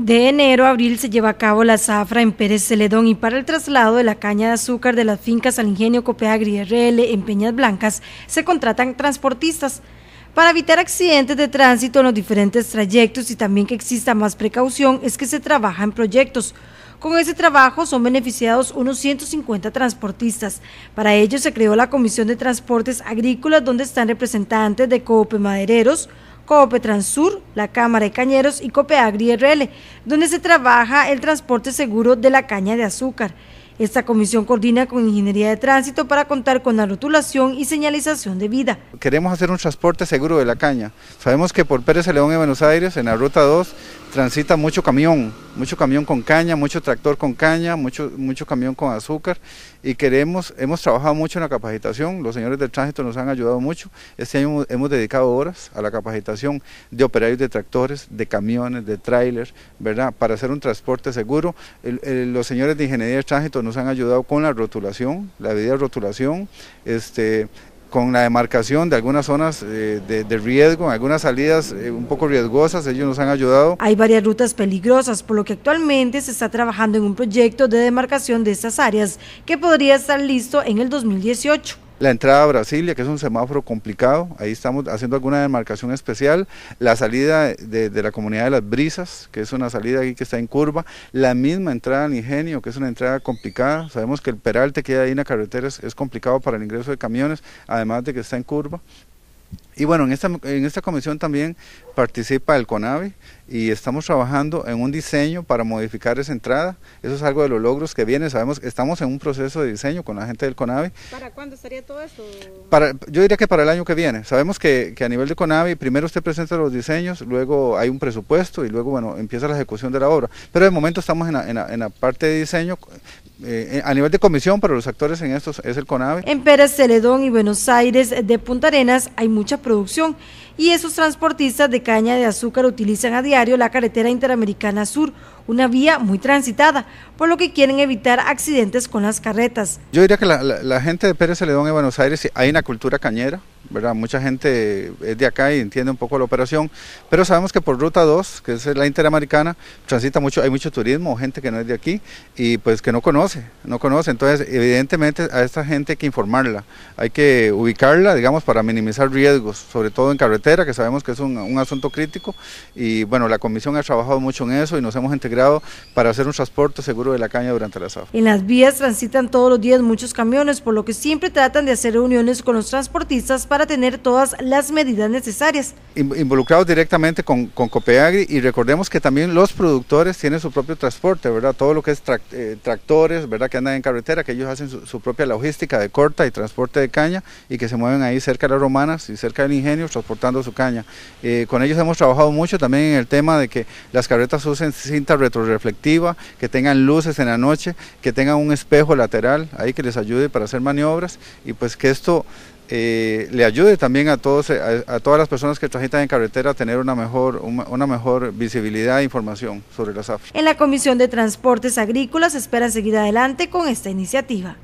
De enero a abril se lleva a cabo la zafra en Pérez Celedón y para el traslado de la caña de azúcar de las fincas al ingenio Copeagri RL en Peñas Blancas se contratan transportistas para evitar accidentes de tránsito en los diferentes trayectos y también que exista más precaución es que se trabaja en proyectos. Con ese trabajo son beneficiados unos 150 transportistas. Para ello se creó la Comisión de Transportes Agrícolas donde están representantes de Cope Madereros, COPE Transur, la Cámara de Cañeros y Copeagri RL, donde se trabaja el transporte seguro de la caña de azúcar. Esta comisión coordina con Ingeniería de Tránsito para contar con la rotulación y señalización de vida. Queremos hacer un transporte seguro de la caña. Sabemos que por Pérez de León y Buenos Aires, en la ruta 2, transita mucho camión, mucho camión con caña, mucho tractor con caña, mucho, mucho camión con azúcar y queremos, hemos trabajado mucho en la capacitación, los señores del tránsito nos han ayudado mucho, este año hemos, dedicado horas a la capacitación de operarios de tractores, de camiones, de trailers, ¿verdad? Para hacer un transporte seguro, los señores de Ingeniería de Tránsito nos han ayudado con la rotulación, la de rotulación, este, con la demarcación de algunas zonas eh, de, riesgo, algunas salidas eh, un poco riesgosas, ellos nos han ayudado. Hay varias rutas peligrosas, por lo que actualmente se está trabajando en un proyecto de demarcación de estas áreas que podría estar listo en el 2018 la entrada a Brasilia, que es un semáforo complicado, ahí estamos haciendo alguna demarcación especial, la salida de, la comunidad de las brisas, que es una salida aquí que está en curva, la misma entrada al ingenio, que es una entrada complicada, sabemos que el peralte que hay ahí en la carretera es complicado para el ingreso de camiones, además de que está en curva, y bueno, en esta, en esta comisión también participa el CONAVI y estamos trabajando en un diseño para modificar esa entrada. Eso es algo de los logros que viene. Sabemos que estamos en un proceso de diseño con la gente del CONAVI. ¿Para cuándo estaría todo eso? yo diría que para el año que viene. Sabemos que, que a nivel de CONAVI, primero usted presenta los diseños, luego hay un presupuesto y luego, bueno, empieza la ejecución de la obra. Pero de momento estamos en en la parte de diseño eh, a nivel de comisión, para los actores en estos es el CONAVE. En Pérez Celedón y Buenos Aires de Punta Arenas hay mucha producción y esos transportistas de caña de azúcar utilizan a diario la carretera interamericana sur una vía muy transitada, por lo que quieren evitar accidentes con las carretas. Yo diría que la, gente de Pérez Celedón en Buenos Aires hay una cultura cañera, ¿verdad? Mucha gente es de acá y entiende un poco la operación, pero sabemos que por Ruta 2, que es la interamericana, transita mucho, hay mucho turismo, gente que no es de aquí y pues que no conoce, no conoce. Entonces, evidentemente a esta gente hay que informarla, hay que ubicarla, digamos, para minimizar riesgos, sobre todo en carretera, que sabemos que es un, asunto crítico y bueno, la comisión ha trabajado mucho en eso y nos hemos entregado para hacer un transporte seguro de la caña durante la zafra. En las vías transitan todos los días muchos camiones, por lo que siempre tratan de hacer reuniones con los transportistas para tener todas las medidas necesarias. Involucrados directamente con, con Copeagri y recordemos que también los productores tienen su propio transporte, ¿verdad? Todo lo que es eh, tractores, ¿verdad? Que andan en carretera, que ellos hacen su, propia logística de corta y transporte de caña y que se mueven ahí cerca de las romanas y cerca del ingenio transportando su caña. Eh, con ellos hemos trabajado mucho también en el tema de que las carretas usen cinta retroreflectiva, que tengan luces en la noche, que tengan un espejo lateral ahí que les ayude para hacer maniobras y pues que esto eh, le ayude también a, todos, eh, a, todas las personas que transitan en carretera a tener una mejor, una, mejor visibilidad e información sobre las zafra. En la Comisión de Transportes Agrícolas espera seguir adelante con esta iniciativa.